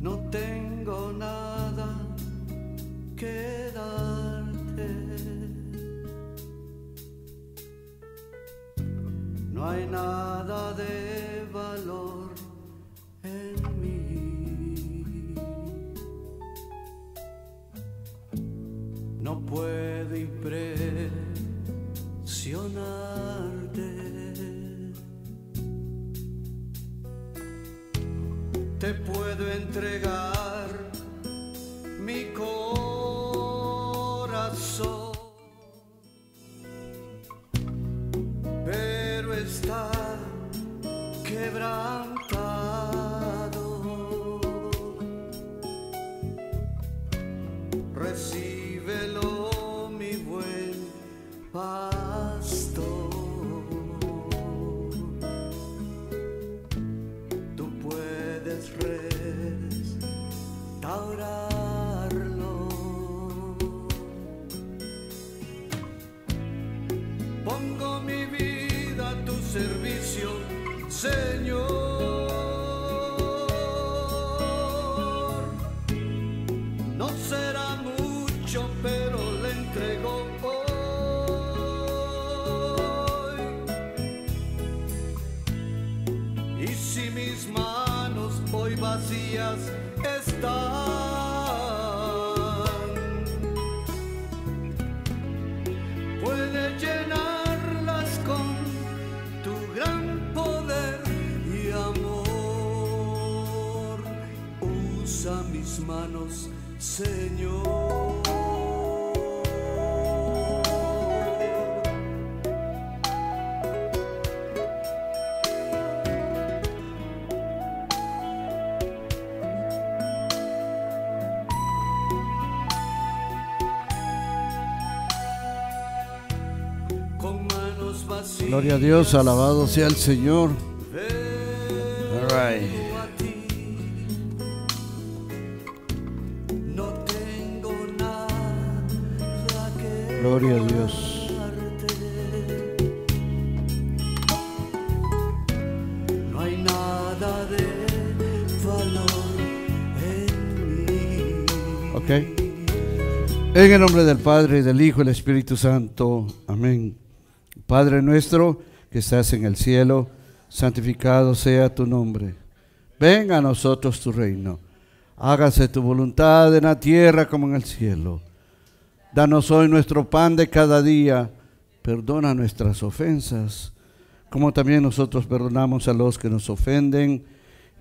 no tengo nada que darte. No hay nada de puedo entregar mi Señor. Gloria a Dios, alabado sea el Señor. Gloria a Dios. No hay nada de en mí. Ok. En el nombre del Padre, del Hijo y del Espíritu Santo. Amén. Padre nuestro que estás en el cielo, santificado sea tu nombre. Venga a nosotros tu reino. Hágase tu voluntad en la tierra como en el cielo. Danos hoy nuestro pan de cada día. Perdona nuestras ofensas, como también nosotros perdonamos a los que nos ofenden.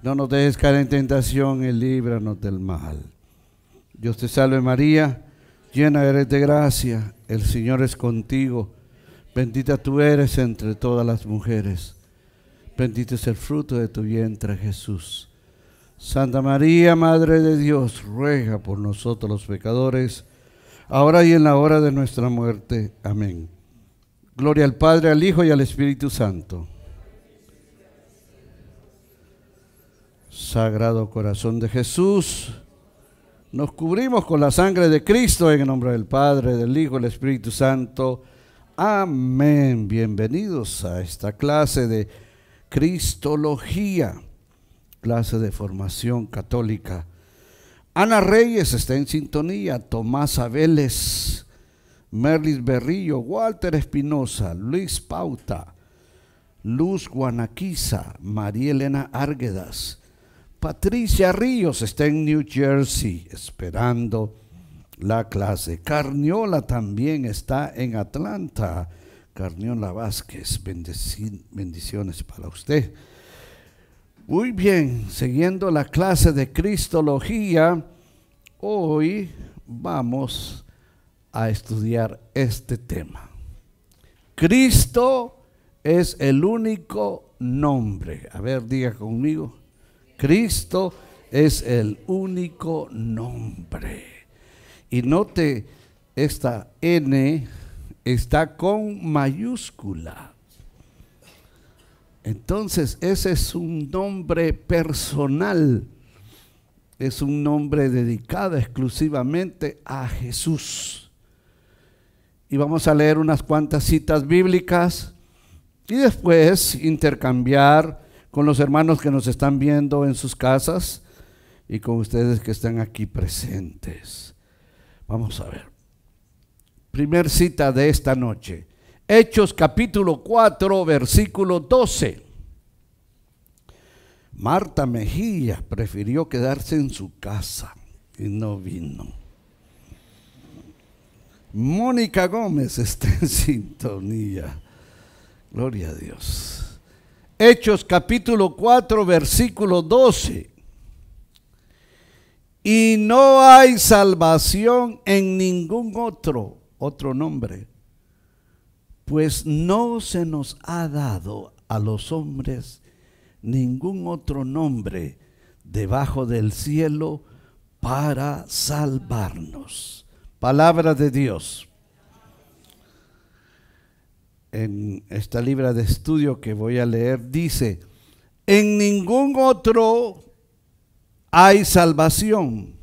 No nos dejes caer en tentación y líbranos del mal. Dios te salve María, llena eres de gracia, el Señor es contigo. Bendita tú eres entre todas las mujeres. Bendito es el fruto de tu vientre, Jesús. Santa María, Madre de Dios, ruega por nosotros los pecadores ahora y en la hora de nuestra muerte. Amén. Gloria al Padre, al Hijo y al Espíritu Santo. Sagrado Corazón de Jesús, nos cubrimos con la sangre de Cristo en el nombre del Padre, del Hijo y del Espíritu Santo. Amén. Bienvenidos a esta clase de Cristología, clase de formación católica. Ana Reyes está en sintonía, Tomás Abeles, Merlis Berrillo, Walter Espinosa, Luis Pauta, Luz Guanaquiza, María Elena Árguedas, Patricia Ríos está en New Jersey esperando la clase. Carniola también está en Atlanta. Carniola Vázquez, bendiciones para usted. Muy bien, siguiendo la clase de Cristología, hoy vamos a estudiar este tema. Cristo es el único nombre. A ver, diga conmigo. Cristo es el único nombre. Y note, esta N está con mayúscula. Entonces, ese es un nombre personal. Es un nombre dedicado exclusivamente a Jesús. Y vamos a leer unas cuantas citas bíblicas y después intercambiar con los hermanos que nos están viendo en sus casas y con ustedes que están aquí presentes. Vamos a ver. Primer cita de esta noche. Hechos capítulo 4, versículo 12. Marta Mejía prefirió quedarse en su casa y no vino. Mónica Gómez está en sintonía. Gloria a Dios. Hechos capítulo 4, versículo 12. Y no hay salvación en ningún otro, otro nombre pues no se nos ha dado a los hombres ningún otro nombre debajo del cielo para salvarnos. Palabra de Dios. En esta libra de estudio que voy a leer dice, en ningún otro hay salvación,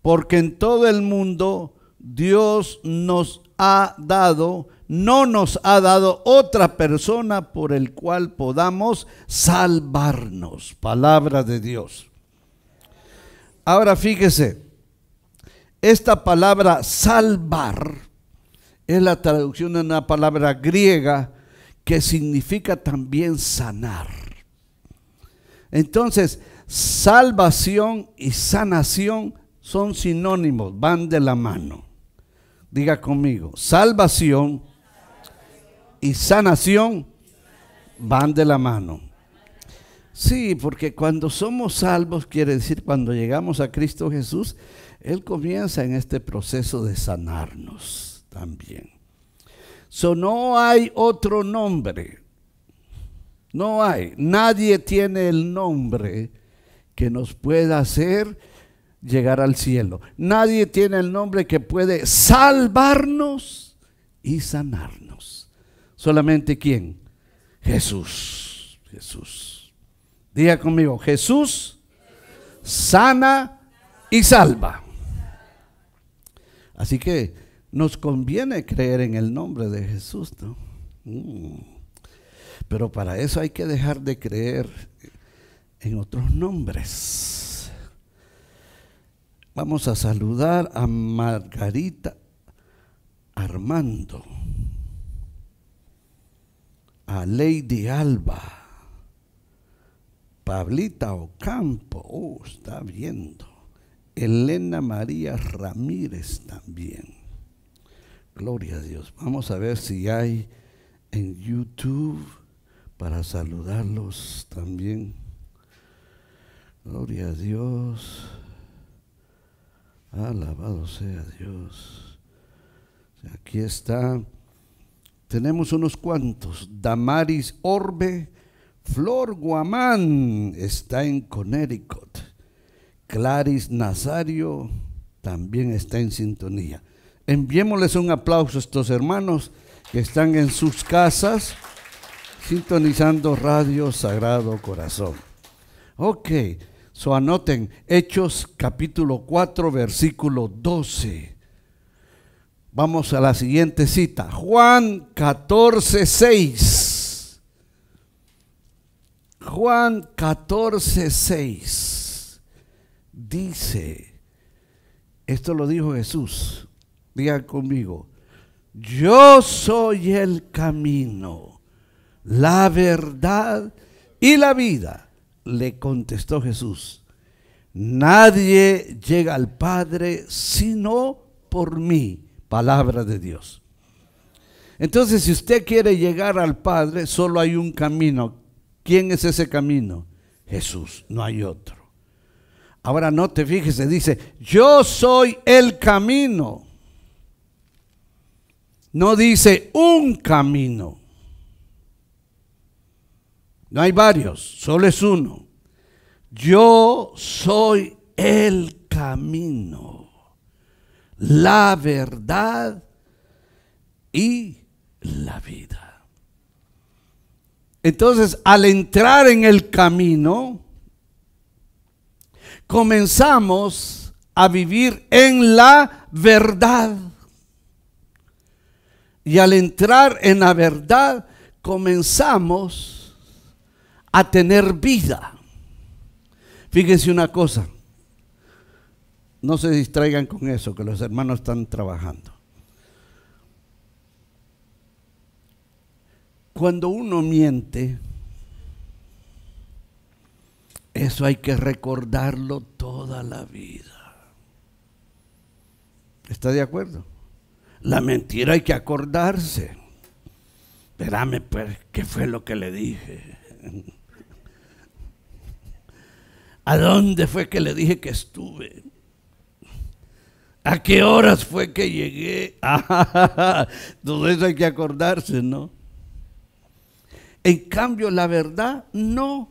porque en todo el mundo Dios nos ha dado, no nos ha dado otra persona por el cual podamos salvarnos. Palabra de Dios. Ahora fíjese, esta palabra salvar es la traducción de una palabra griega que significa también sanar. Entonces, salvación y sanación son sinónimos, van de la mano. Diga conmigo, salvación y sanación van de la mano. Sí, porque cuando somos salvos, quiere decir cuando llegamos a Cristo Jesús, Él comienza en este proceso de sanarnos también. So, no hay otro nombre, no hay, nadie tiene el nombre que nos pueda hacer llegar al cielo. Nadie tiene el nombre que puede salvarnos y sanarnos. Solamente quién? Jesús. Jesús. Diga conmigo, Jesús sana y salva. Así que nos conviene creer en el nombre de Jesús, mm. Pero para eso hay que dejar de creer en otros nombres. Vamos a saludar a Margarita Armando, a Lady Alba, Pablita Ocampo, oh, está viendo, Elena María Ramírez también. Gloria a Dios. Vamos a ver si hay en YouTube para saludarlos también. Gloria a Dios. Alabado sea Dios. Aquí está. Tenemos unos cuantos. Damaris Orbe, Flor Guamán está en Connecticut. Claris Nazario también está en sintonía. Enviémosles un aplauso a estos hermanos que están en sus casas sintonizando Radio Sagrado Corazón. Ok. So anoten, Hechos capítulo 4, versículo 12. Vamos a la siguiente cita. Juan 14, 6. Juan 14, 6. Dice, esto lo dijo Jesús. Digan conmigo, yo soy el camino, la verdad y la vida le contestó Jesús, nadie llega al Padre sino por mí, palabra de Dios. Entonces, si usted quiere llegar al Padre, solo hay un camino. ¿Quién es ese camino? Jesús, no hay otro. Ahora no te fijes, se dice, yo soy el camino. No dice un camino. No hay varios, solo es uno. Yo soy el camino, la verdad y la vida. Entonces, al entrar en el camino, comenzamos a vivir en la verdad. Y al entrar en la verdad, comenzamos a tener vida. Fíjense una cosa, no se distraigan con eso, que los hermanos están trabajando. Cuando uno miente, eso hay que recordarlo toda la vida. ¿Está de acuerdo? La mentira hay que acordarse. Espérame, pues, ¿qué fue lo que le dije? ¿A dónde fue que le dije que estuve? ¿A qué horas fue que llegué? Entonces ah, todo eso hay que acordarse, ¿no? En cambio, la verdad, no.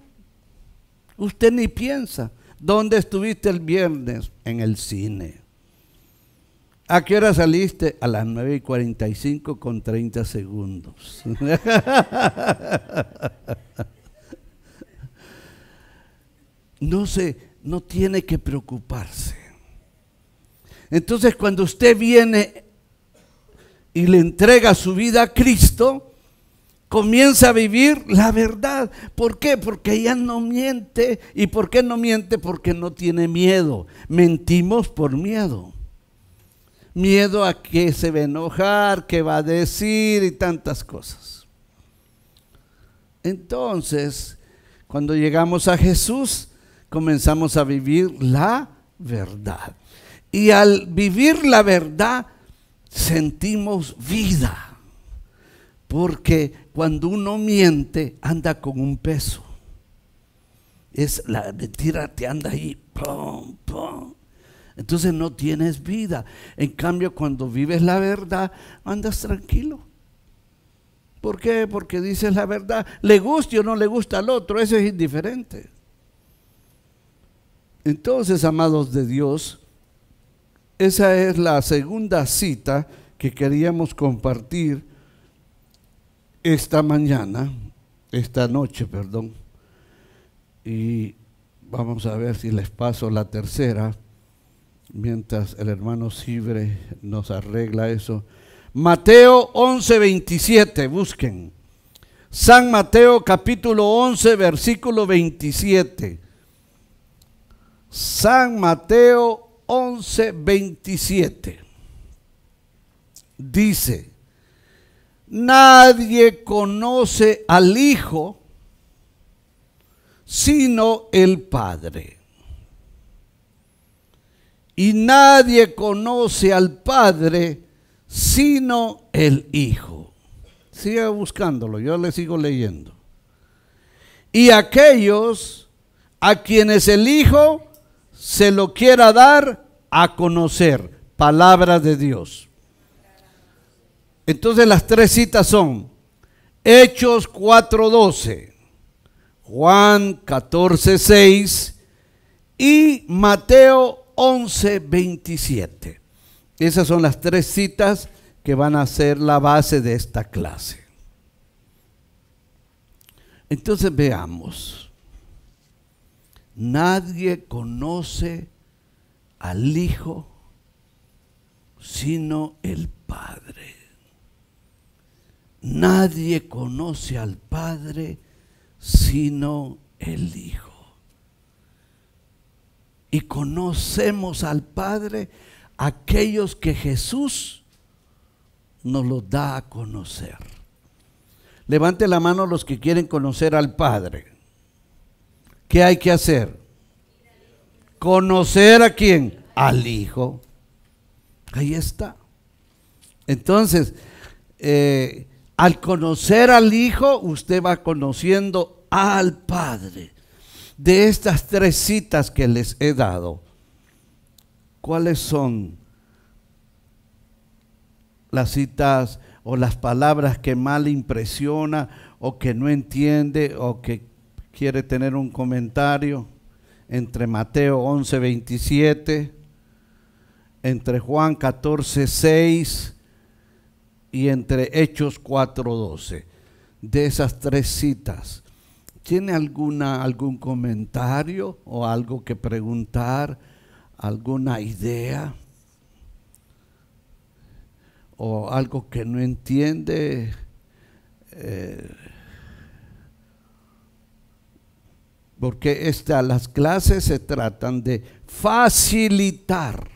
Usted ni piensa. ¿Dónde estuviste el viernes? En el cine. ¿A qué hora saliste? A las 9 y 45 con 30 segundos. no se no tiene que preocuparse. Entonces, cuando usted viene y le entrega su vida a Cristo, comienza a vivir la verdad. ¿Por qué? Porque ella no miente. ¿Y por qué no miente? Porque no tiene miedo. Mentimos por miedo. Miedo a que se va a enojar, que va a decir y tantas cosas. Entonces, cuando llegamos a Jesús, comenzamos a vivir la verdad. Y al vivir la verdad, sentimos vida. Porque cuando uno miente, anda con un peso. Es la mentira te anda ahí, pum, pum. Entonces no tienes vida. En cambio, cuando vives la verdad, andas tranquilo. ¿Por qué? Porque dices la verdad. Le guste o no le gusta al otro, eso es indiferente. Entonces, amados de Dios, esa es la segunda cita que queríamos compartir esta mañana, esta noche, perdón. Y vamos a ver si les paso la tercera, mientras el hermano Cibre nos arregla eso. Mateo 11, 27, busquen. San Mateo capítulo 11, versículo 27. San Mateo 11:27 dice, nadie conoce al Hijo sino el Padre. Y nadie conoce al Padre sino el Hijo. Siga buscándolo, yo le sigo leyendo. Y aquellos a quienes el Hijo se lo quiera dar a conocer. Palabra de Dios. Entonces las tres citas son Hechos 4.12, Juan 14.6 y Mateo 11.27. Esas son las tres citas que van a ser la base de esta clase. Entonces veamos. Nadie conoce al Hijo sino el Padre. Nadie conoce al Padre sino el Hijo. Y conocemos al Padre aquellos que Jesús nos los da a conocer. Levante la mano los que quieren conocer al Padre. ¿qué hay que hacer? Conocer a quién? Al Hijo. Ahí está. Entonces, eh, al conocer al Hijo, usted va conociendo al Padre. De estas tres citas que les he dado, ¿cuáles son las citas o las palabras que mal impresiona o que no entiende o que quiere tener un comentario entre Mateo 11, 27, entre Juan 14, 6 y entre Hechos 412 De esas tres citas, ¿tiene alguna, algún comentario o algo que preguntar? ¿Alguna idea? ¿O algo que no entiende? Eh, porque esta, las clases se tratan de facilitar.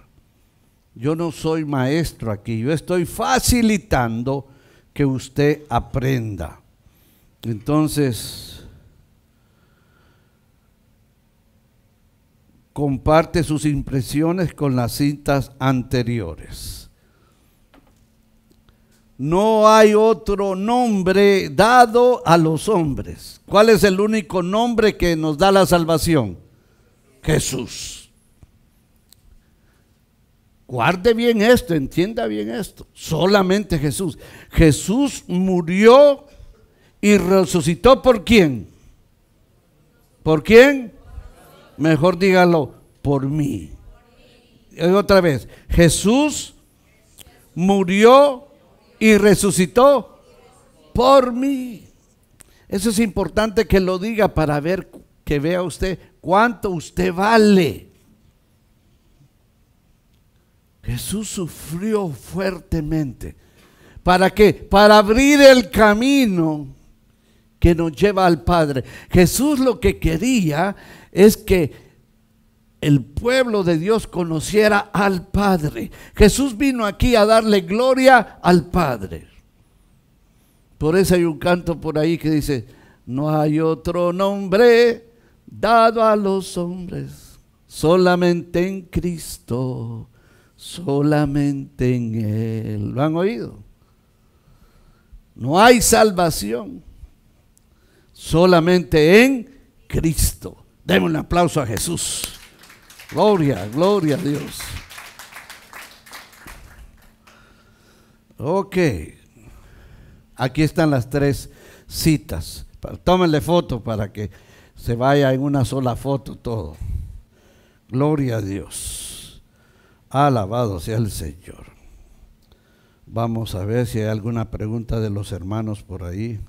Yo no soy maestro aquí, yo estoy facilitando que usted aprenda. Entonces, comparte sus impresiones con las cintas anteriores no hay otro nombre dado a los hombres. ¿Cuál es el único nombre que nos da la salvación? Jesús. Guarde bien esto, entienda bien esto. Solamente Jesús. Jesús murió y resucitó por quién? ¿Por quién? Mejor dígalo, por mí. Otra vez, Jesús murió y resucitó por mí. Eso es importante que lo diga para ver que vea usted cuánto usted vale. Jesús sufrió fuertemente. ¿Para qué? Para abrir el camino que nos lleva al Padre. Jesús lo que quería es que el pueblo de Dios conociera al Padre. Jesús vino aquí a darle gloria al Padre. Por eso hay un canto por ahí que dice, no hay otro nombre dado a los hombres, solamente en Cristo, solamente en Él. ¿Lo han oído? No hay salvación, solamente en Cristo. Demos un aplauso a Jesús. Gloria, gloria a Dios. Ok. Aquí están las tres citas. Tómenle foto para que se vaya en una sola foto todo. Gloria a Dios. Alabado sea el Señor. Vamos a ver si hay alguna pregunta de los hermanos por ahí.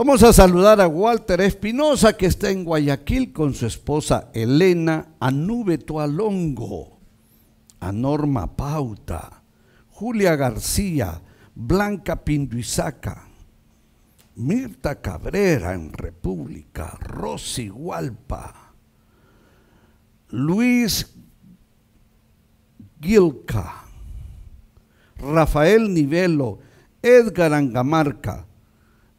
Vamos a saludar a Walter Espinosa, que está en Guayaquil con su esposa Elena, a Alongo, a Norma Pauta, Julia García, Blanca Pinduizaca, Mirta Cabrera en República, Rosy Hualpa, Luis Gilca, Rafael Nivelo, Edgar Angamarca,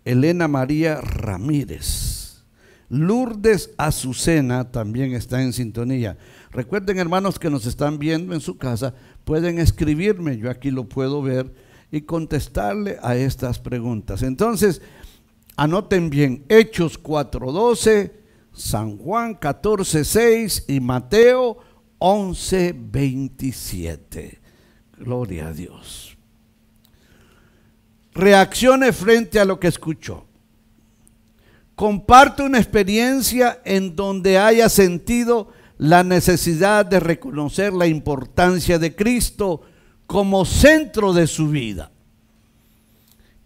Elena María Ramírez. Lourdes Azucena también está en sintonía. Recuerden, hermanos que nos están viendo en su casa, pueden escribirme, yo aquí lo puedo ver y contestarle a estas preguntas. Entonces, anoten bien Hechos 4:12, San Juan 14:6 y Mateo 11:27. Gloria a Dios. Reaccione frente a lo que escuchó. Comparte una experiencia en donde haya sentido la necesidad de reconocer la importancia de Cristo como centro de su vida.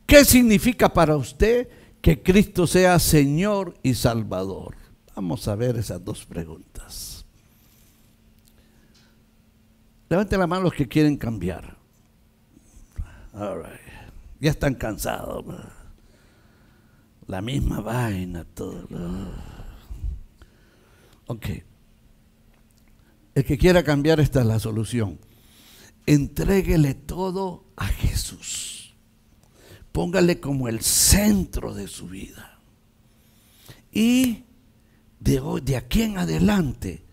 ¿Qué significa para usted que Cristo sea Señor y Salvador? Vamos a ver esas dos preguntas. Levanten la mano los que quieren cambiar. All right. Ya están cansados. La misma vaina, todo. Ok. El que quiera cambiar, esta es la solución. Entréguele todo a Jesús. Póngale como el centro de su vida. Y de, de aquí en adelante,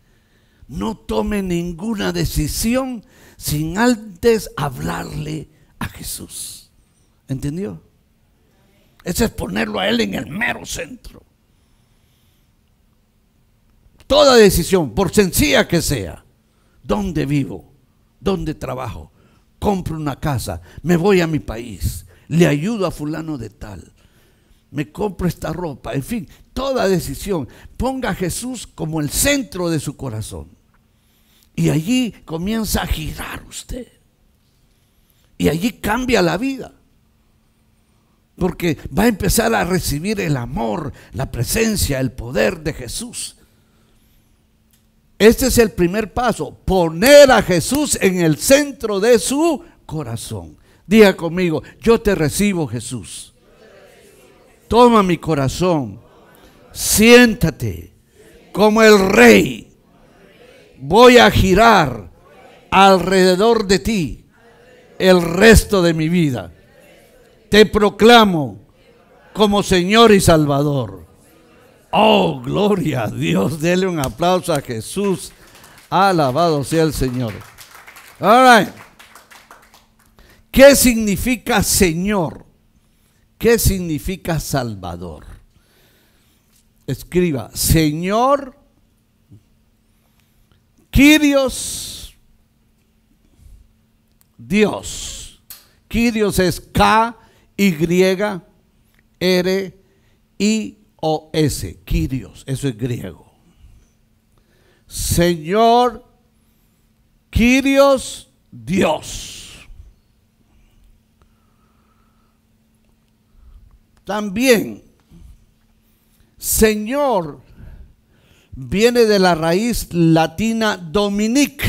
no tome ninguna decisión sin antes hablarle a Jesús. ¿Entendió? Ese es ponerlo a Él en el mero centro. Toda decisión, por sencilla que sea, ¿dónde vivo? ¿Dónde trabajo? Compro una casa, me voy a mi país, le ayudo a fulano de tal, me compro esta ropa, en fin, toda decisión. Ponga a Jesús como el centro de su corazón. Y allí comienza a girar usted. Y allí cambia la vida porque va a empezar a recibir el amor, la presencia, el poder de Jesús. Este es el primer paso, poner a Jesús en el centro de su corazón. Diga conmigo, yo te recibo Jesús. Toma mi corazón. Siéntate como el rey. Voy a girar alrededor de ti el resto de mi vida te proclamo como Señor y Salvador. Oh, gloria a Dios. Dele un aplauso a Jesús. Alabado sea el Señor. All right. ¿Qué significa Señor? ¿Qué significa Salvador? Escriba, Señor, Kyrios, Dios. Dios es K y-R-I-O-S. Kyrios, eso es griego. Señor Kyrios Dios. También, Señor viene de la raíz latina dominic,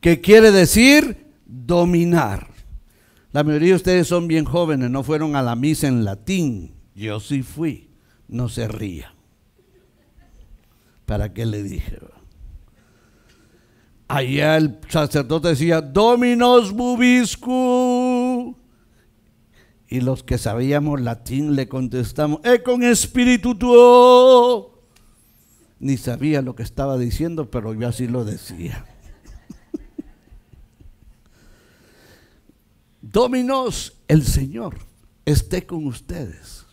que quiere decir dominar. La mayoría de ustedes son bien jóvenes, no fueron a la misa en latín. Yo sí fui, no se ría. ¿Para qué le dije? Allá el sacerdote decía, Dominos bubiscu. Y los que sabíamos latín le contestamos, E con espíritu tuo. Ni sabía lo que estaba diciendo, pero yo así lo decía. Dominos, el Señor esté con ustedes.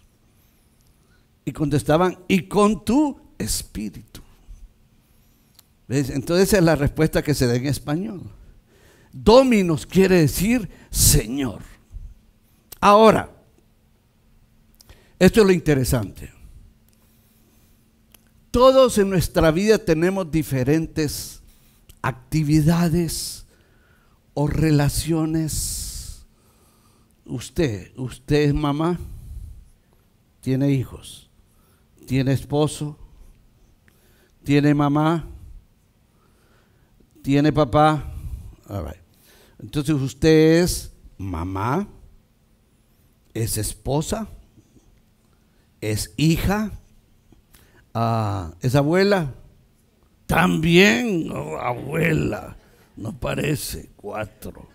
Y contestaban, y con tu espíritu. Entonces esa es la respuesta que se da en español. Dominos quiere decir Señor. Ahora, esto es lo interesante. Todos en nuestra vida tenemos diferentes actividades o relaciones usted, usted es mamá, tiene hijos, tiene esposo, tiene mamá, tiene papá. Entonces usted es mamá, es esposa, es hija, ah, es abuela. También, oh, abuela, no parece, cuatro.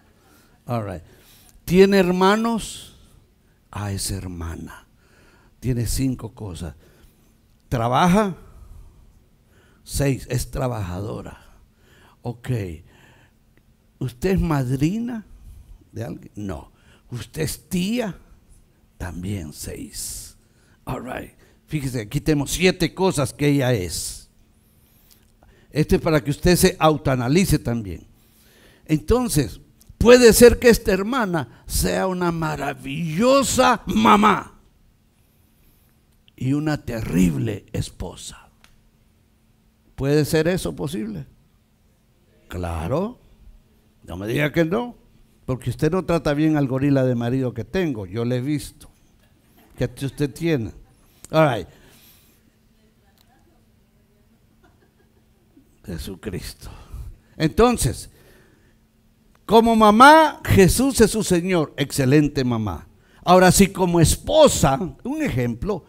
All ¿Tiene hermanos? Ah, es hermana. Tiene cinco cosas. ¿Trabaja? Seis, es trabajadora. Ok. ¿Usted es madrina de alguien? No. ¿Usted es tía? También seis. All right. Fíjese, aquí tenemos siete cosas que ella es. Este es para que usted se autoanalice también. Entonces, Puede ser que esta hermana sea una maravillosa mamá y una terrible esposa. ¿Puede ser eso posible? Claro. No me diga que no. Porque usted no trata bien al gorila de marido que tengo. Yo le he visto. Que usted tiene. All Jesucristo. Entonces, como mamá, Jesús es su Señor, excelente mamá. Ahora, si como esposa, un ejemplo,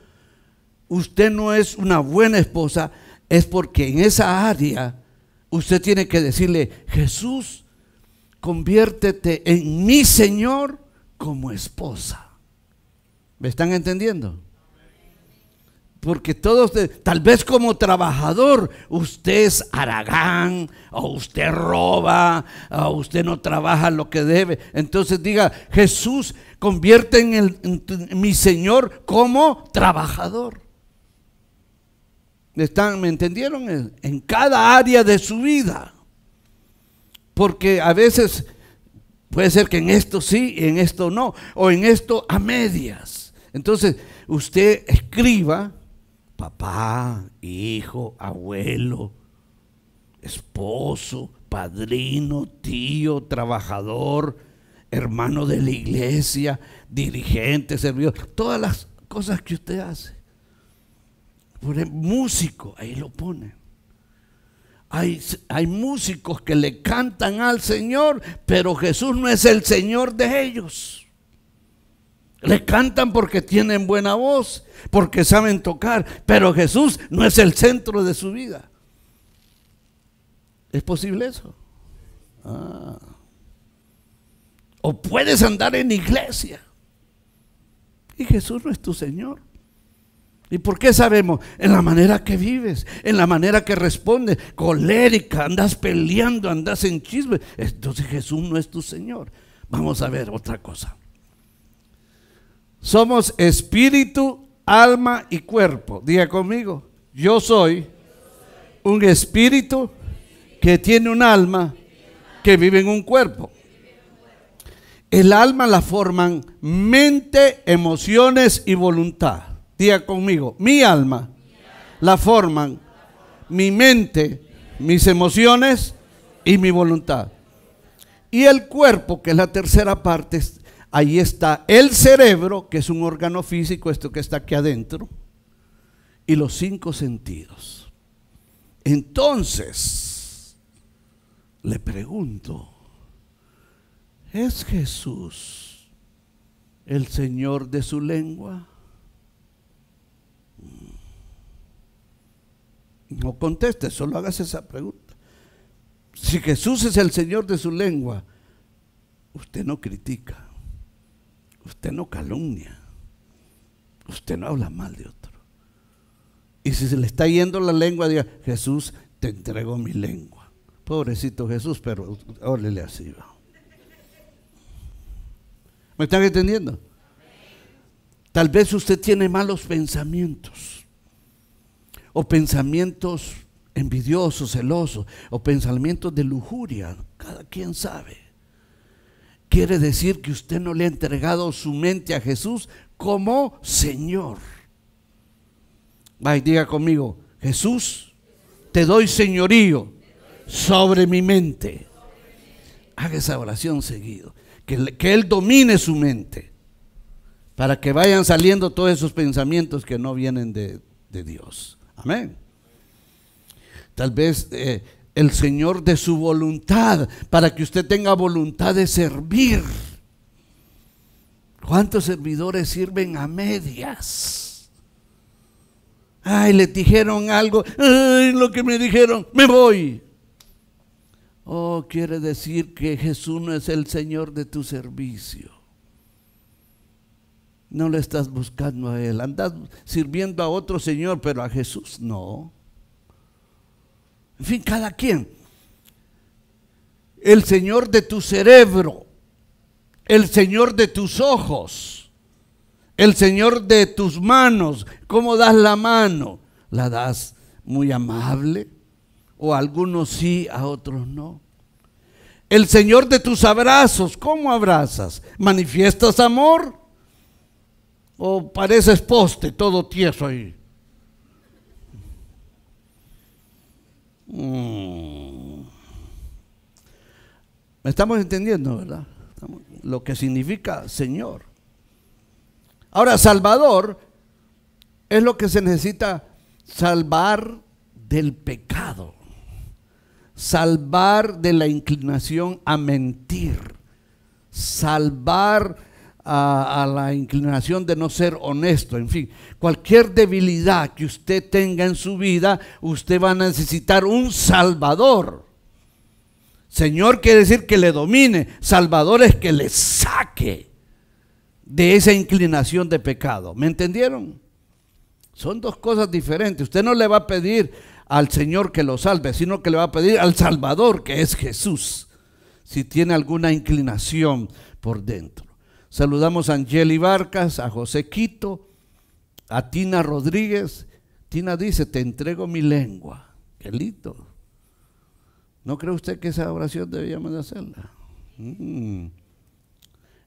usted no es una buena esposa, es porque en esa área usted tiene que decirle, Jesús, conviértete en mi Señor como esposa. ¿Me están entendiendo? porque todos, tal vez como trabajador, usted es aragán, o usted roba, o usted no trabaja lo que debe. Entonces diga, Jesús convierte en, mi Señor como trabajador. ¿Están, ¿Me entendieron? En cada área de su vida. Porque a veces puede ser que en esto sí en esto no, o en esto a medias. Entonces, usted escriba papá, hijo, abuelo, esposo, padrino, tío, trabajador, hermano de la iglesia, dirigente, servidor, todas las cosas que usted hace. Por músico, ahí lo pone. Hay, hay músicos que le cantan al Señor, pero Jesús no es el Señor de ellos. Le cantan porque tienen buena voz, porque saben tocar, pero Jesús no es el centro de su vida. ¿Es posible eso? Ah. O puedes andar en iglesia y Jesús no es tu Señor. ¿Y por qué sabemos? En la manera que vives, en la manera que respondes, colérica, andas peleando, andas en chisme. Entonces Jesús no es tu Señor. Vamos a ver otra cosa. Somos espíritu, alma y cuerpo. Diga conmigo, yo soy un espíritu que tiene un alma que vive en un cuerpo. El alma la forman mente, emociones y voluntad. Diga conmigo, mi alma la forman mi mente, mis emociones y mi voluntad. Y el cuerpo, que es la tercera parte, Ahí está el cerebro, que es un órgano físico, esto que está aquí adentro, y los cinco sentidos. Entonces, le pregunto, ¿es Jesús el Señor de su lengua? Mm. No conteste, solo hagas esa pregunta. Si Jesús es el Señor de su lengua, usted no critica. Usted no calumnia. Usted no habla mal de otro. Y si se le está yendo la lengua, diga, Jesús, te entrego mi lengua. Pobrecito Jesús, pero órele así. ¿Me están entendiendo? Tal vez usted tiene malos pensamientos. O pensamientos envidiosos, celosos. O pensamientos de lujuria. Cada quien sabe. Quiere decir que usted no le ha entregado su mente a Jesús como Señor. Vaya, diga conmigo, Jesús, te doy señorío sobre mi mente. Haga esa oración seguido. Que, que Él domine su mente. Para que vayan saliendo todos esos pensamientos que no vienen de, de Dios. Amén. Tal vez eh, el Señor de su voluntad, para que usted tenga voluntad de servir. ¿Cuántos servidores sirven a medias? Ay, le dijeron algo, ay, lo que me dijeron, me voy. Oh, quiere decir que Jesús no es el Señor de tu servicio. No le estás buscando a Él. Andas sirviendo a otro Señor, pero a Jesús no. En fin, cada quien. El Señor de tu cerebro, el Señor de tus ojos, el Señor de tus manos. ¿Cómo das la mano? ¿La das muy amable? ¿O a algunos sí, a otros no? El Señor de tus abrazos, ¿cómo abrazas? ¿Manifiestas amor? ¿O pareces poste todo tieso ahí? Mm. Estamos entendiendo, ¿verdad? lo que significa Señor. Ahora, Salvador es lo que se necesita salvar del pecado, salvar de la inclinación a mentir, salvar a, la inclinación de no ser honesto, en fin, cualquier debilidad que usted tenga en su vida, usted va a necesitar un salvador. Señor quiere decir que le domine, salvador es que le saque de esa inclinación de pecado. ¿Me entendieron? Son dos cosas diferentes. Usted no le va a pedir al Señor que lo salve, sino que le va a pedir al Salvador, que es Jesús, si tiene alguna inclinación por dentro. Saludamos a Angeli Barcas, a José Quito, a Tina Rodríguez. Tina dice, te entrego mi lengua. Qué lindo. ¿No cree usted que esa oración debíamos de hacerla? Mm.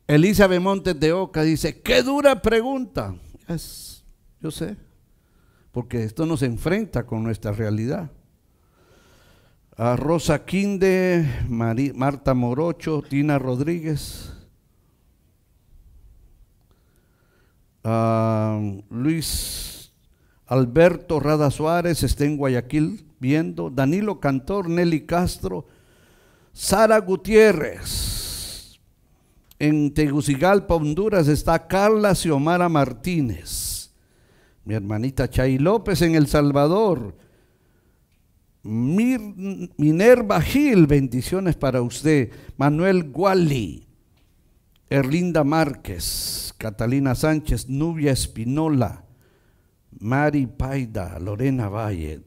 Elisa Elizabeth Montes de Oca dice, qué dura pregunta. yo sé, porque esto nos enfrenta con nuestra realidad. A Rosa Quinde, Marta Morocho, Tina Rodríguez. Ah, Luis Alberto Rada Suárez está en Guayaquil viendo. Danilo Cantor, Nelly Castro, Sara Gutiérrez. En Tegucigalpa, Honduras, está Carla Xiomara Martínez. Mi hermanita Chay López en El Salvador. Minerva Gil, bendiciones para usted. Manuel Guali. Erlinda Márquez, Catalina Sánchez, Nubia Espinola, Mari Paida, Lorena Valle.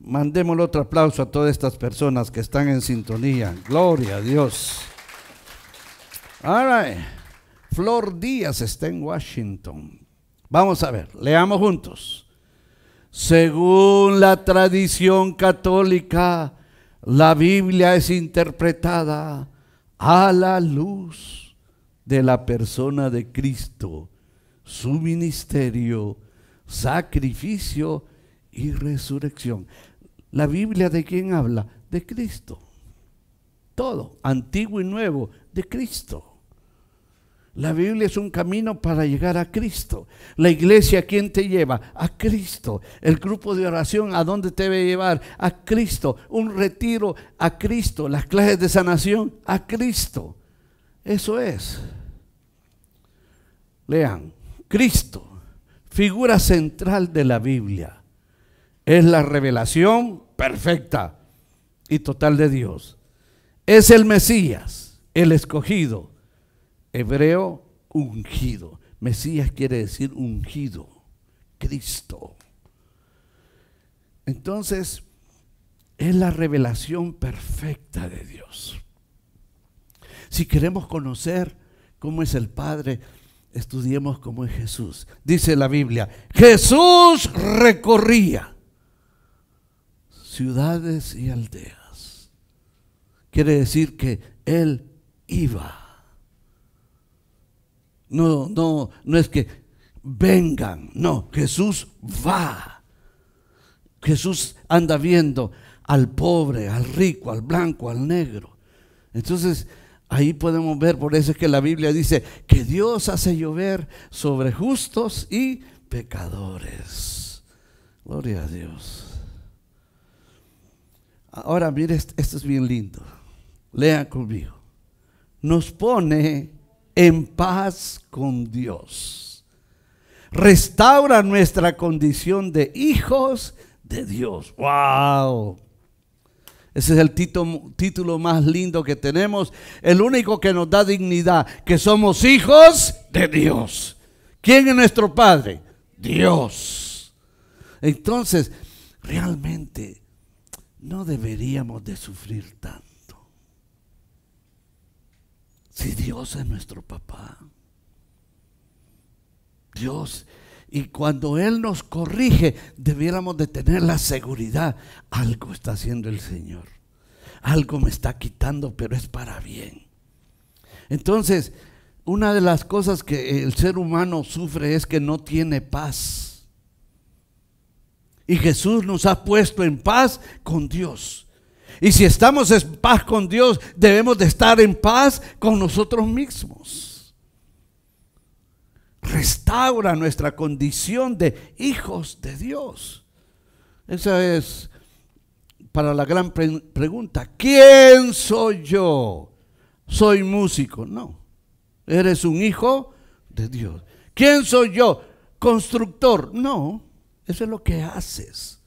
Mandémosle otro aplauso a todas estas personas que están en sintonía. Gloria a Dios. All Flor Díaz está en Washington. Vamos a ver, leamos juntos. Según la tradición católica, la Biblia es interpretada a la luz de la persona de Cristo, su ministerio, sacrificio y resurrección. ¿La Biblia de quién habla? De Cristo. Todo, antiguo y nuevo, de Cristo. La Biblia es un camino para llegar a Cristo. La iglesia, quién te lleva? A Cristo. El grupo de oración, ¿a dónde te debe llevar? A Cristo. Un retiro, a Cristo. Las clases de sanación, a Cristo. Eso es. Lean, Cristo, figura central de la Biblia, es la revelación perfecta y total de Dios. Es el Mesías, el escogido, hebreo ungido. Mesías quiere decir ungido, Cristo. Entonces, es la revelación perfecta de Dios. Si queremos conocer cómo es el Padre, estudiemos cómo es Jesús. Dice la Biblia, Jesús recorría ciudades y aldeas. Quiere decir que Él iba. No, no, no es que vengan, no, Jesús va. Jesús anda viendo al pobre, al rico, al blanco, al negro. Entonces, Ahí podemos ver, por eso es que la Biblia dice que Dios hace llover sobre justos y pecadores. Gloria a Dios. Ahora mire, esto es bien lindo. Lean conmigo. Nos pone en paz con Dios. Restaura nuestra condición de hijos de Dios. ¡Wow! Ese es el título más lindo que tenemos. El único que nos da dignidad, que somos hijos de Dios. ¿Quién es nuestro Padre? Dios. Entonces, realmente no deberíamos de sufrir tanto. Si Dios es nuestro papá. Dios es... Y cuando Él nos corrige, debiéramos de tener la seguridad, algo está haciendo el Señor, algo me está quitando, pero es para bien. Entonces, una de las cosas que el ser humano sufre es que no tiene paz. Y Jesús nos ha puesto en paz con Dios. Y si estamos en paz con Dios, debemos de estar en paz con nosotros mismos restaura nuestra condición de hijos de Dios. Esa es para la gran pregunta, ¿quién soy yo? Soy músico, no. Eres un hijo de Dios. ¿Quién soy yo? Constructor, no. Eso es lo que haces.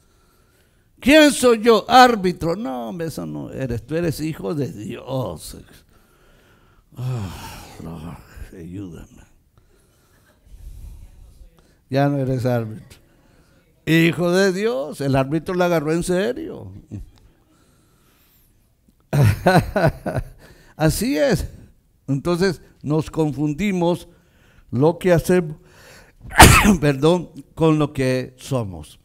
¿Quién soy yo? Árbitro, no, eso no eres. Tú eres hijo de Dios. Ah, ayúdame ya no eres árbitro. Hijo de Dios, el árbitro la agarró en serio. Así es. Entonces nos confundimos lo que hacemos, perdón, con lo que somos.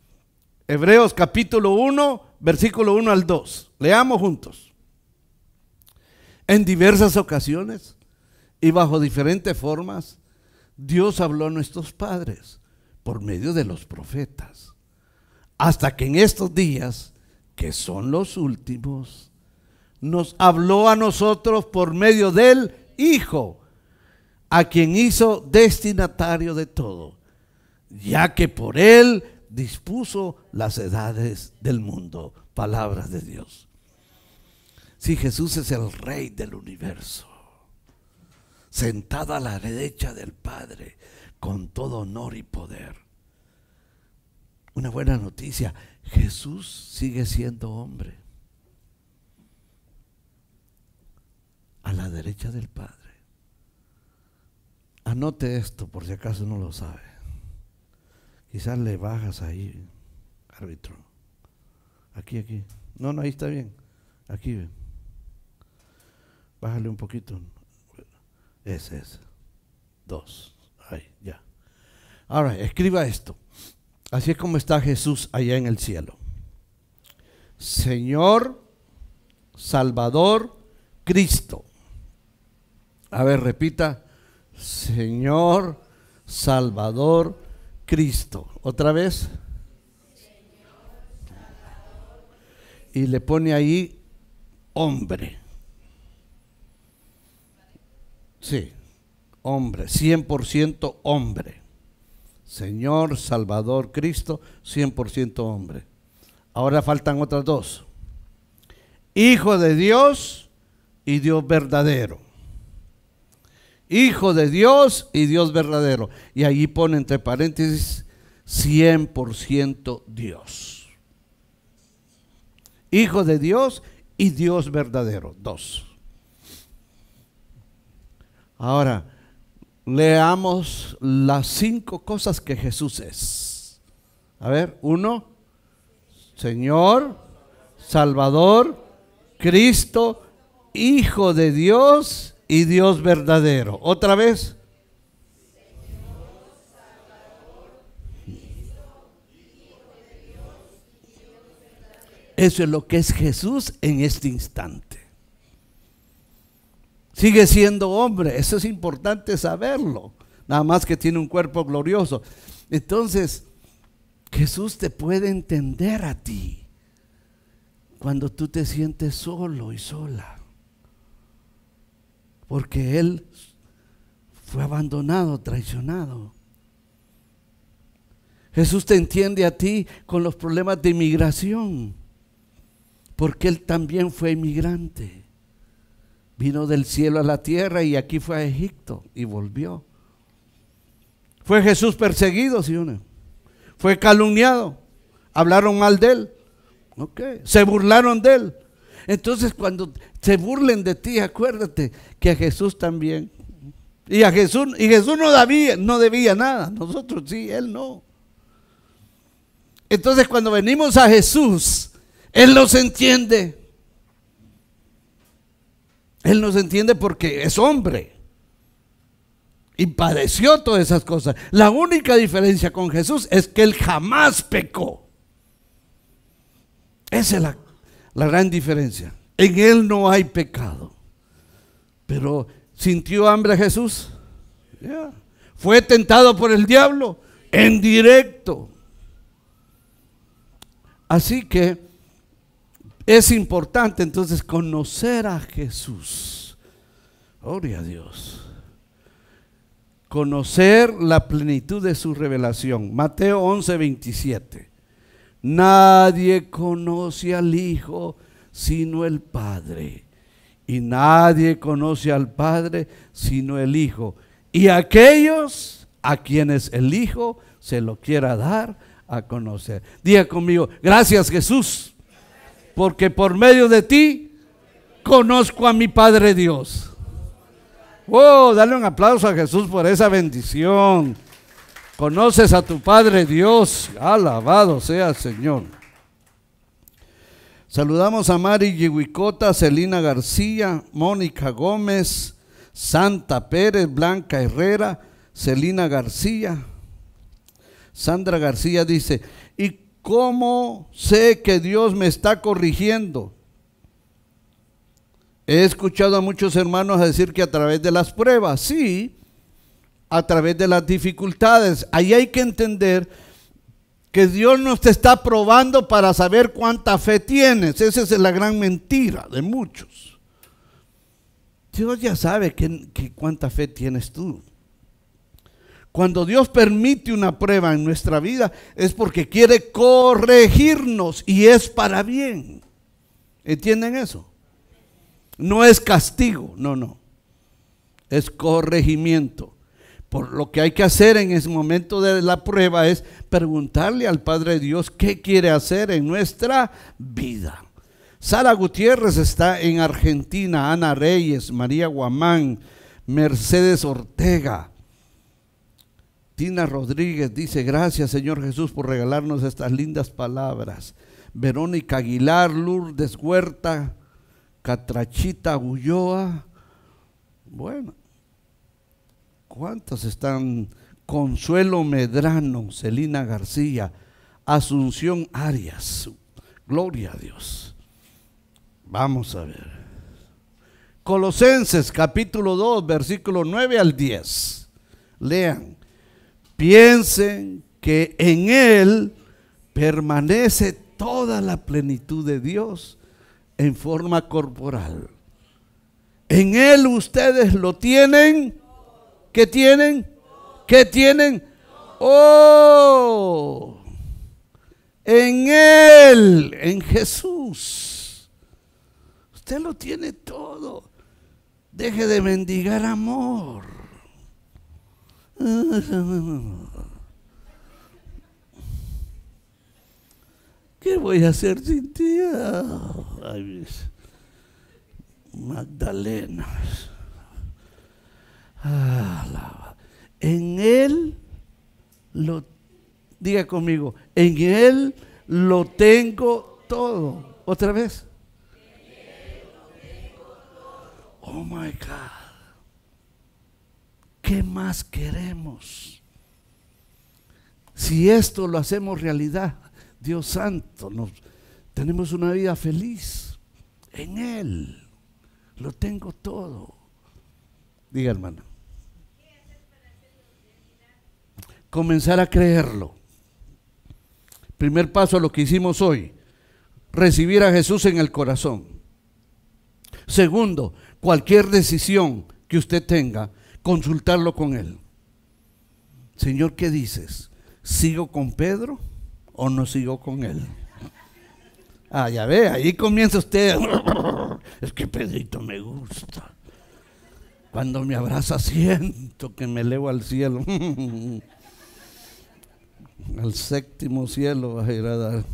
Hebreos capítulo 1, versículo 1 al 2. Leamos juntos. En diversas ocasiones y bajo diferentes formas, Dios habló a nuestros padres por medio de los profetas. Hasta que en estos días, que son los últimos, nos habló a nosotros por medio del Hijo, a quien hizo destinatario de todo, ya que por él dispuso las edades del mundo. Palabras de Dios. Si Jesús es el Rey del universo, sentado a la derecha del Padre, con todo honor y poder. Una buena noticia, Jesús sigue siendo hombre. A la derecha del Padre. Anote esto por si acaso no lo sabe. Quizás le bajas ahí, árbitro. Aquí, aquí. No, no, ahí está bien. Aquí. Bájale un poquito. Ese es. Dos ya. Ahora, escriba esto. Así es como está Jesús allá en el cielo. Señor, Salvador, Cristo. A ver, repita. Señor, Salvador, Cristo. Otra vez. Y le pone ahí hombre. Sí hombre, 100% hombre. Señor, Salvador, Cristo, 100% hombre. Ahora faltan otras dos. Hijo de Dios y Dios verdadero. Hijo de Dios y Dios verdadero. Y allí pone entre paréntesis 100% Dios. Hijo de Dios y Dios verdadero. Dos. Ahora, leamos las cinco cosas que Jesús es. A ver, uno, Señor, Salvador, Cristo, Hijo de Dios y Dios verdadero. Otra vez. Eso es lo que es Jesús en este instante. Sigue siendo hombre. Eso es importante saberlo. Nada más que tiene un cuerpo glorioso. Entonces, Jesús te puede entender a ti cuando tú te sientes solo y sola. Porque Él fue abandonado, traicionado. Jesús te entiende a ti con los problemas de inmigración, porque Él también fue inmigrante. Vino del cielo a la tierra y aquí fue a Egipto y volvió. Fue Jesús perseguido, uno. Fue calumniado. Hablaron mal de él. Se burlaron de él. Entonces cuando se burlen de ti, acuérdate que a Jesús también. Y a Jesús, y Jesús no debía, no debía nada. Nosotros sí, él no. Entonces cuando venimos a Jesús, él los entiende. Él nos entiende porque es hombre. Y padeció todas esas cosas. La única diferencia con Jesús es que él jamás pecó. Esa es la, gran diferencia. En él no hay pecado. Pero sintió hambre Jesús. Fue tentado por el diablo en directo. Así que es importante entonces conocer a Jesús. Gloria a Dios. Conocer la plenitud de su revelación. Mateo 11, 27. Nadie conoce al Hijo sino el Padre. Y nadie conoce al Padre sino el Hijo. Y aquellos a quienes el Hijo se lo quiera dar a conocer. Diga conmigo, gracias Jesús porque por medio de ti conozco a mi Padre Dios. Oh, dale un aplauso a Jesús por esa bendición. Conoces a tu Padre Dios. Alabado sea el Señor. Saludamos a Mari Yihuicota, Celina García, Mónica Gómez, Santa Pérez, Blanca Herrera, Celina García. Sandra García dice, ¿Cómo sé que Dios me está corrigiendo? He escuchado a muchos hermanos decir que a través de las pruebas, sí, a través de las dificultades. Ahí hay que entender que Dios nos está probando para saber cuánta fe tienes. Esa es la gran mentira de muchos. Dios ya sabe cuánta fe tienes tú. Cuando Dios permite una prueba en nuestra vida es porque quiere corregirnos y es para bien. ¿Entienden eso? No es castigo, no, no. Es corregimiento. Por lo que hay que hacer en ese momento de la prueba es preguntarle al Padre Dios qué quiere hacer en nuestra vida. Sara Gutiérrez está en Argentina, Ana Reyes, María Guamán, Mercedes Ortega, Tina Rodríguez dice, gracias Señor Jesús por regalarnos estas lindas palabras. Verónica Aguilar, Lourdes Huerta, Catrachita Ulloa. Bueno, ¿cuántas están? Consuelo Medrano, Celina García, Asunción Arias. Gloria a Dios. Vamos a ver. Colosenses capítulo 2, versículo 9 al 10. Lean piensen que en Él permanece toda la plenitud de Dios en forma corporal. En Él ustedes lo tienen. ¿Qué tienen? ¿Qué tienen? Oh, en Él, en Jesús. Usted lo tiene todo. Deje de mendigar amor. ¿Qué voy a hacer sin ti? Magdalena. en Él lo, diga conmigo, en Él lo tengo todo. Otra vez. Oh my God. ¿Qué más queremos? Si esto lo hacemos realidad, Dios Santo, nos, tenemos una vida feliz en Él. Lo tengo todo. Diga, hermano. Comenzar a creerlo. Primer paso a lo que hicimos hoy. Recibir a Jesús en el corazón. Segundo, cualquier decisión que usted tenga, consultarlo con él. Señor, ¿qué dices? ¿Sigo con Pedro o no sigo con él? Ah, ya ve, ahí comienza usted. Es que Pedrito me gusta. Cuando me abraza siento que me elevo al cielo. al séptimo cielo vas a ir a dar.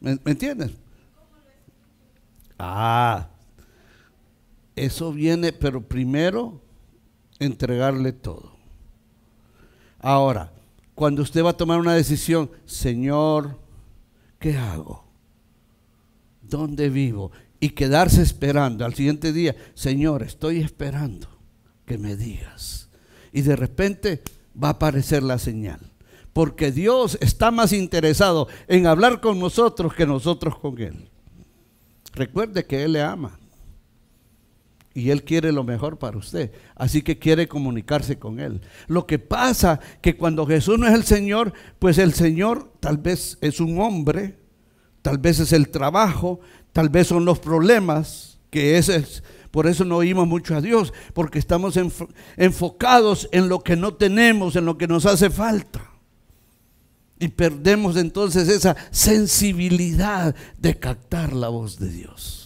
¿Me, ¿Me, entiendes? Ah, eso viene, pero primero entregarle todo. Ahora, cuando usted va a tomar una decisión, Señor, ¿qué hago? ¿Dónde vivo? Y quedarse esperando al siguiente día, Señor, estoy esperando que me digas. Y de repente va a aparecer la señal. Porque Dios está más interesado en hablar con nosotros que nosotros con Él. Recuerde que Él le ama y Él quiere lo mejor para usted. Así que quiere comunicarse con Él. Lo que pasa que cuando Jesús no es el Señor, pues el Señor tal vez es un hombre, tal vez es el trabajo, tal vez son los problemas, que ese por eso no oímos mucho a Dios, porque estamos enfocados en lo que no tenemos, en lo que nos hace falta. Y perdemos entonces esa sensibilidad de captar la voz de Dios.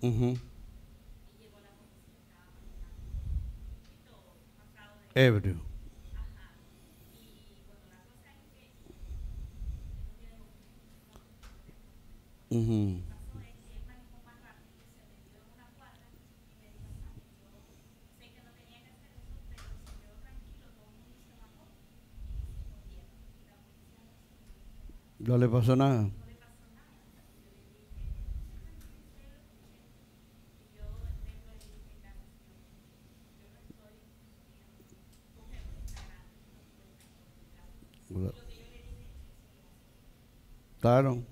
Y llegó la policía y todo, marcado de. Ebro. Ajá. Y cuando la cosa es que. No tiene movimiento. Lo que pasó es que él manejó más rápido y se atendió a una cuarta y me dijo: Sé que no tenía que hacer eso, pero se quedó tranquilo, todo el mundo se bajó y se Y la policía no le pasó nada. Claro.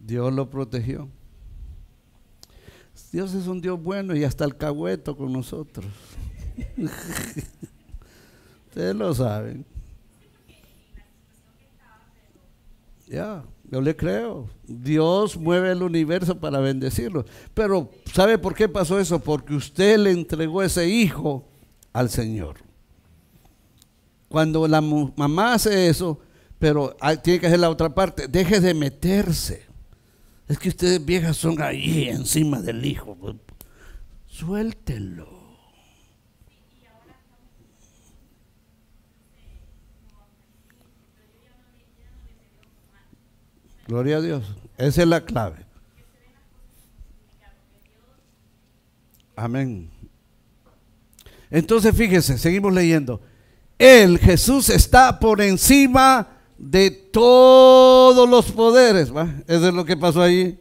Dios lo protegió. Dios es un Dios bueno y hasta el cagüeto con nosotros. Ustedes lo saben. Ya, yo le creo. Dios mueve el universo para bendecirlo. Pero, ¿sabe por qué pasó eso? Porque usted le entregó ese hijo al Señor. Cuando la mamá hace eso, pero tiene que hacer la otra parte, deje de meterse. Es que ustedes viejas son ahí encima del hijo. Pues. Suéltelo. Gloria a Dios. Esa es la clave. Amén. Entonces, fíjense, seguimos leyendo. Él, Jesús, está por encima de todos los poderes. ¿va? Eso es lo que pasó allí.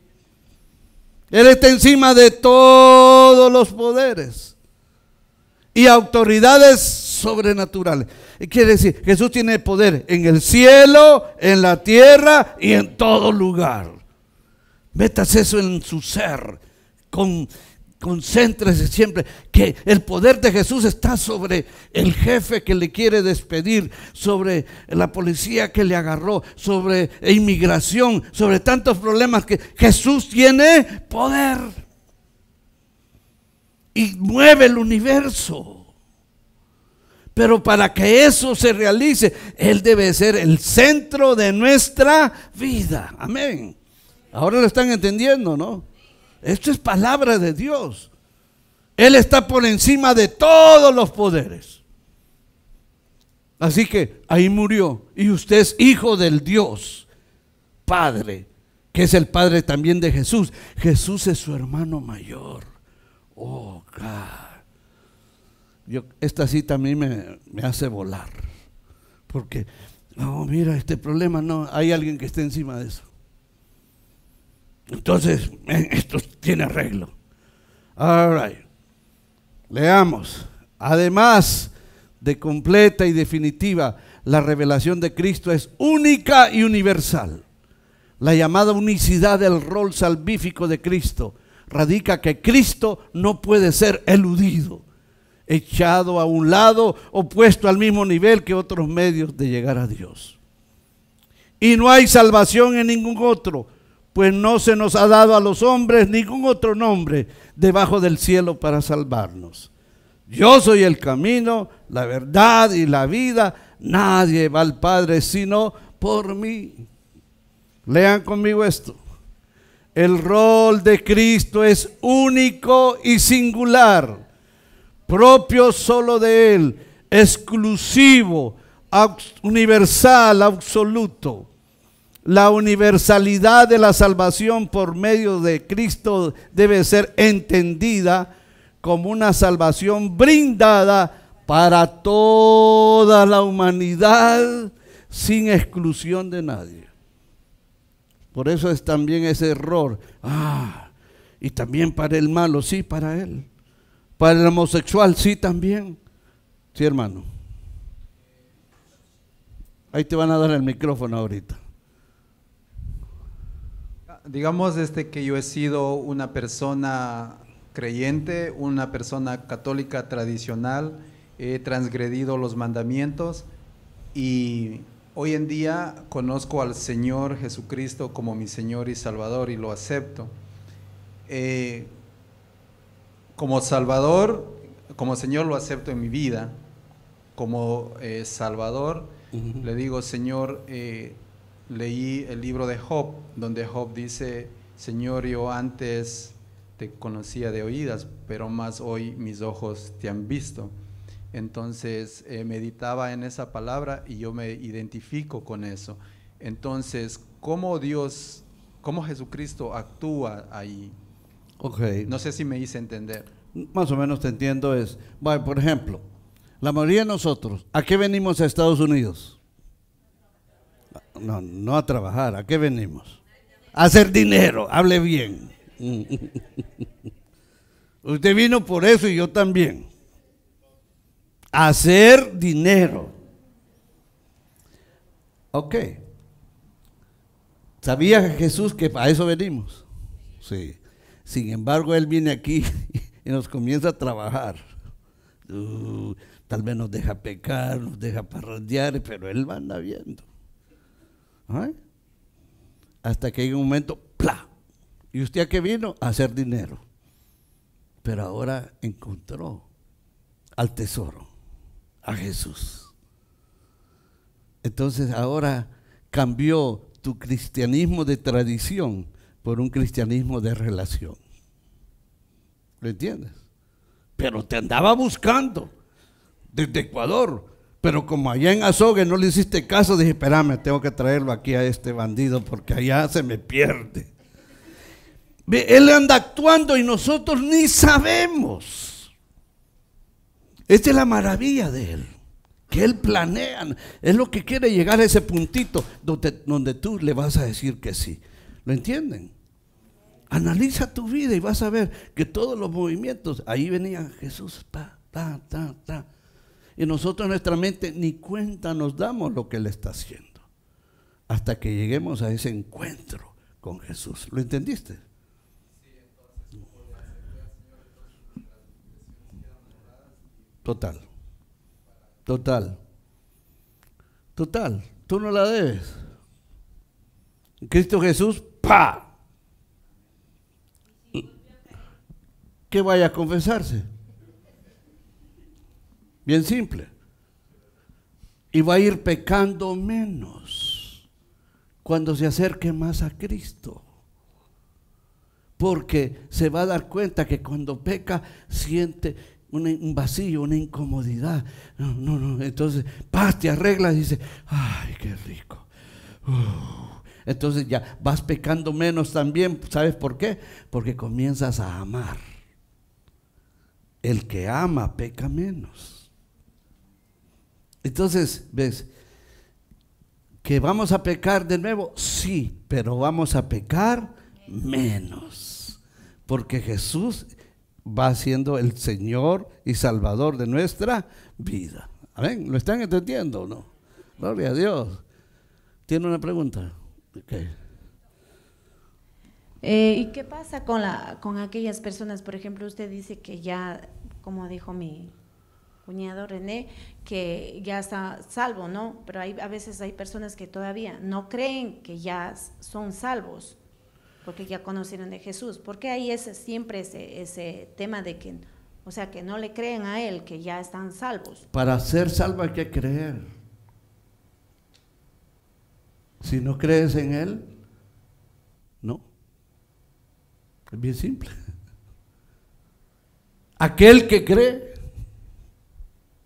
Él está encima de todos los poderes y autoridades sobrenaturales. Quiere decir, Jesús tiene poder en el cielo, en la tierra y en todo lugar. Metas eso en su ser. Con, Concéntrese siempre que el poder de Jesús está sobre el jefe que le quiere despedir, sobre la policía que le agarró, sobre inmigración, sobre tantos problemas que Jesús tiene poder y mueve el universo. Pero para que eso se realice, Él debe ser el centro de nuestra vida. Amén. Ahora lo están entendiendo, ¿no? Esto es palabra de Dios. Él está por encima de todos los poderes. Así que ahí murió. Y usted es hijo del Dios, Padre, que es el Padre también de Jesús. Jesús es su hermano mayor. Oh, God. Yo, esta cita a mí me, hace volar. Porque, no, oh, mira, este problema, no, hay alguien que esté encima de eso. Entonces, eh, esto tiene arreglo. All right. Leamos. Además de completa y definitiva, la revelación de Cristo es única y universal. La llamada unicidad del rol salvífico de Cristo radica que Cristo no puede ser eludido, echado a un lado o puesto al mismo nivel que otros medios de llegar a Dios. Y no hay salvación en ningún otro, pues no se nos ha dado a los hombres ningún otro nombre debajo del cielo para salvarnos. Yo soy el camino, la verdad y la vida. Nadie va al Padre sino por mí. Lean conmigo esto. El rol de Cristo es único y singular, propio solo de Él, exclusivo, universal, absoluto. La universalidad de la salvación por medio de Cristo debe ser entendida como una salvación brindada para toda la humanidad sin exclusión de nadie. Por eso es también ese error. Ah, y también para el malo, sí, para él. Para el homosexual, sí, también. Sí, hermano. Ahí te van a dar el micrófono ahorita digamos este, que yo he sido una persona creyente, una persona católica tradicional, he transgredido los mandamientos y hoy en día conozco al Señor Jesucristo como mi Señor y Salvador y lo acepto. Eh, como Salvador, como Señor lo acepto en mi vida, como eh, Salvador, le digo, Señor, eh, leí el libro de Job, donde Job dice, Señor, yo antes te conocía de oídas, pero más hoy mis ojos te han visto. Entonces eh, meditaba en esa palabra y yo me identifico con eso. Entonces, ¿cómo Dios, cómo Jesucristo actúa ahí? Okay. No sé si me hice entender. Más o menos te entiendo. Es, bueno, por ejemplo, la mayoría de nosotros, ¿a qué venimos a Estados Unidos? No, no a trabajar. ¿A qué venimos? A hacer dinero. Hable bien. Usted vino por eso y yo también. hacer dinero. Ok. ¿Sabía Jesús que para eso venimos? Sí. Sin embargo, Él viene aquí y nos comienza a trabajar. Uh, tal vez nos deja pecar, nos deja parrandear, pero Él va viendo. Hasta que hay un momento, ¡pla! ¿Y usted a qué vino? A hacer dinero. Pero ahora encontró al tesoro, a Jesús. Entonces ahora cambió tu cristianismo de tradición por un cristianismo de relación. ¿Lo entiendes? Pero te andaba buscando desde Ecuador, pero como allá en Azogue no le hiciste caso, dije, espérame, tengo que traerlo aquí a este bandido porque allá se me pierde. Él anda actuando y nosotros ni sabemos. Esta es la maravilla de él, que él planea. Es lo que quiere llegar a ese puntito donde, tú le vas a decir que sí. ¿Lo entienden? Analiza tu vida y vas a ver que todos los movimientos, ahí venía Jesús, ta, ta, ta, ta. Y nosotros nuestra mente ni cuenta nos damos lo que Él está haciendo. Hasta que lleguemos a ese encuentro con Jesús. ¿Lo entendiste? Total. Total. Total. Tú no la debes. Cristo Jesús, ¡pa! Que vaya a confesarse. Bien simple. Y va a ir pecando menos cuando se acerque más a Cristo. Porque se va a dar cuenta que cuando peca siente un vacío, una incomodidad. No, no, Entonces, paz, te arreglas y dice ay, qué rico. Uh. Entonces ya vas pecando menos también. ¿Sabes por qué? Porque comienzas a amar. El que ama peca menos. Entonces, ¿ves? ¿Que vamos a pecar de nuevo? Sí, pero vamos a pecar menos. Porque Jesús va siendo el Señor y Salvador de nuestra vida. ¿Lo están entendiendo o no? Gloria a Dios. ¿Tiene una pregunta? Eh, ¿Y qué pasa con, la, con aquellas personas? Por ejemplo, usted dice que ya, como dijo mi, cuñado René, que ya está salvo, ¿no? Pero hay, a veces hay personas que todavía no creen que ya son salvos, porque ya conocieron de Jesús. Porque hay ese, siempre ese, ese tema de que, o sea, que no le creen a Él, que ya están salvos. Para ser salvo hay que creer. Si no crees en Él, no. Es bien simple. Aquel que cree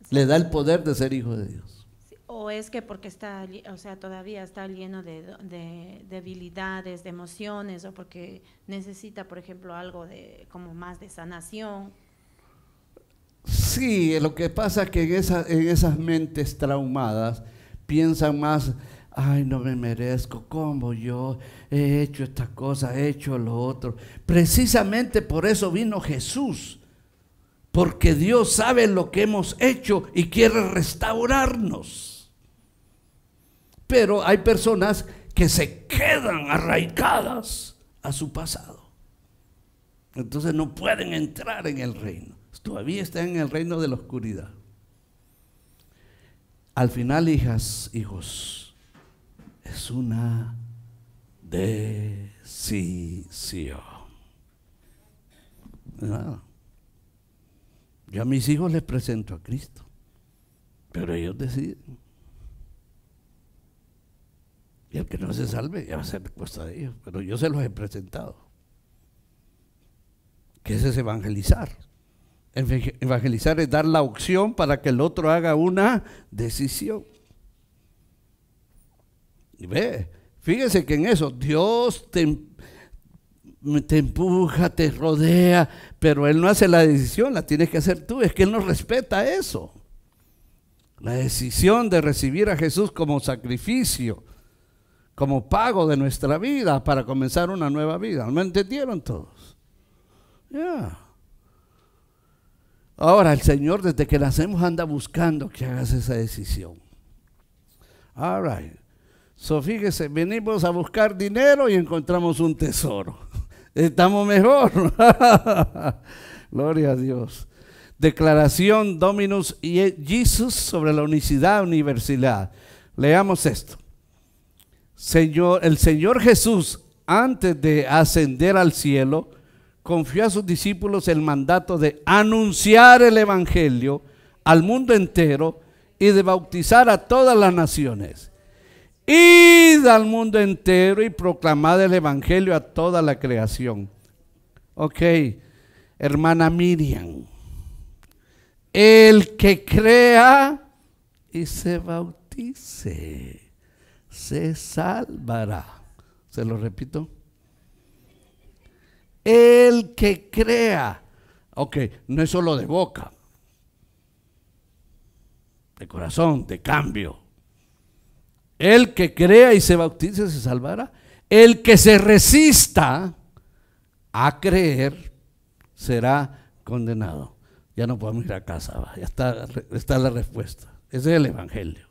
le da el poder de ser hijo de Dios. O es que porque está, o sea, todavía está lleno de, debilidades, de emociones, o porque necesita, por ejemplo, algo de como más de sanación. Sí, lo que pasa es que en, en esas mentes traumadas piensan más, ay, no me merezco, como yo he hecho esta cosa, he hecho lo otro? Precisamente por eso vino Jesús porque Dios sabe lo que hemos hecho y quiere restaurarnos. Pero hay personas que se quedan arraigadas a su pasado. Entonces no pueden entrar en el reino. Todavía están en el reino de la oscuridad. Al final, hijas, hijos, es una decisión. No. Yo a mis hijos les presento a Cristo, pero ellos deciden. Y el que no se salve ya va a ser cuesta de ellos, pero yo se los he presentado. ¿Qué es evangelizar? Evangelizar es dar la opción para que el otro haga una decisión. Y ve, fíjese que en eso Dios te, em-, te empuja, te rodea, pero él no hace la decisión, la tienes que hacer tú. Es que él no respeta eso. La decisión de recibir a Jesús como sacrificio, como pago de nuestra vida para comenzar una nueva vida. ¿No entendieron todos? Ya. Ahora, el Señor desde que nacemos anda buscando que hagas esa decisión. All right. So, fíjese, venimos a buscar dinero y encontramos un tesoro. Estamos mejor. Gloria a Dios. Declaración Dominus Jesús sobre la unicidad universidad. Leamos esto. Señor, el Señor Jesús, antes de ascender al cielo, confió a sus discípulos el mandato de anunciar el Evangelio al mundo entero y de bautizar a todas las naciones. Id al mundo entero y proclamad el Evangelio a toda la creación. Ok, hermana Miriam, el que crea y se bautice, se salvará. Se lo repito. El que crea, ok, no es solo de boca, de corazón, de cambio el que crea y se bautice se salvará. El que se resista a creer será condenado. Ya no podemos ir a casa, ya está, está la respuesta. Ese es el Evangelio.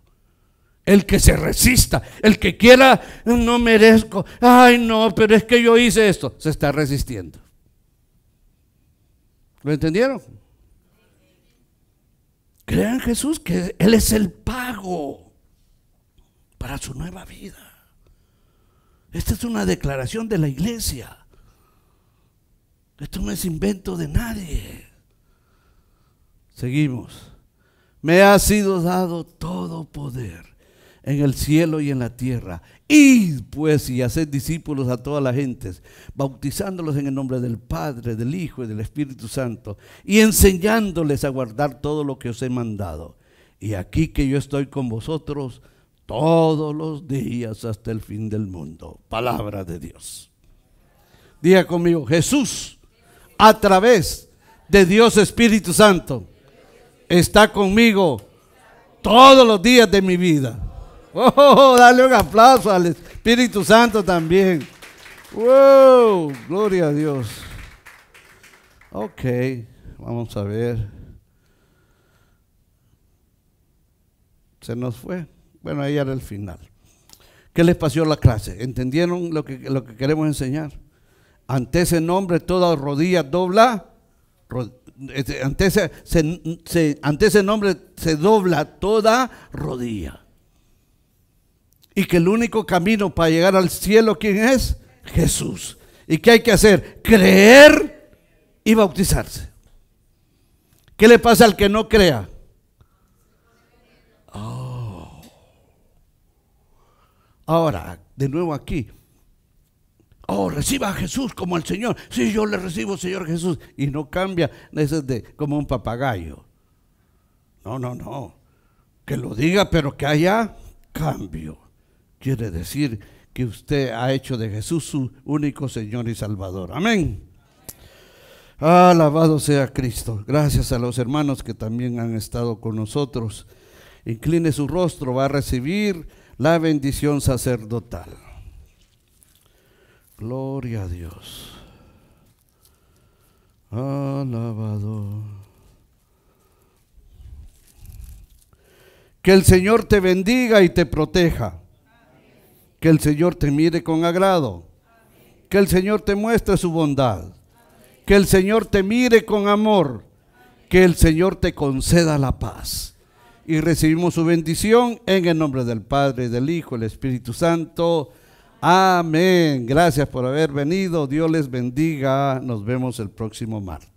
El que se resista, el que quiera, no merezco, ay no, pero es que yo hice esto, se está resistiendo. ¿Lo entendieron? Crean Jesús que Él es el pago para su nueva vida. Esta es una declaración de la iglesia. Esto no es invento de nadie. Seguimos. Me ha sido dado todo poder en el cielo y en la tierra. Id pues y haced discípulos a todas las gentes, bautizándolos en el nombre del Padre, del Hijo y del Espíritu Santo, y enseñándoles a guardar todo lo que os he mandado. Y aquí que yo estoy con vosotros todos los días hasta el fin del mundo. Palabra de Dios. Diga conmigo, Jesús, a través de Dios Espíritu Santo, está conmigo todos los días de mi vida. Oh, dale un aplauso al Espíritu Santo también. gloria a Dios. Ok, vamos a ver. Se nos fue. Bueno, ahí era el final. ¿Qué les pasó a la clase? ¿Entendieron lo que, lo que queremos enseñar? Ante ese nombre, toda rodilla dobla. Este, ante, ese, ante ese nombre se dobla toda rodilla. Y que el único camino para llegar al cielo, ¿quién es? Jesús. ¿Y qué hay que hacer? Creer y bautizarse. ¿Qué le pasa al que no crea? Ahora, de nuevo aquí. Oh, reciba a Jesús como el Señor. Sí, yo le recibo, Señor Jesús. Y no cambia es de, como un papagayo. No, no, no. Que lo diga, pero que haya cambio. Quiere decir que usted ha hecho de Jesús su único Señor y Salvador. Amén. Alabado sea Cristo. Gracias a los hermanos que también han estado con nosotros. Incline su rostro, va a recibir la bendición sacerdotal. Gloria a Dios. Alabado. Que el Señor te bendiga y te proteja. Que el Señor te mire con agrado. Que el Señor te muestre su bondad. Que el Señor te mire con amor. Que el Señor te conceda la paz y recibimos su bendición en el nombre del Padre, del Hijo, del Espíritu Santo. Amén. Gracias por haber venido. Dios les bendiga. Nos vemos el próximo martes.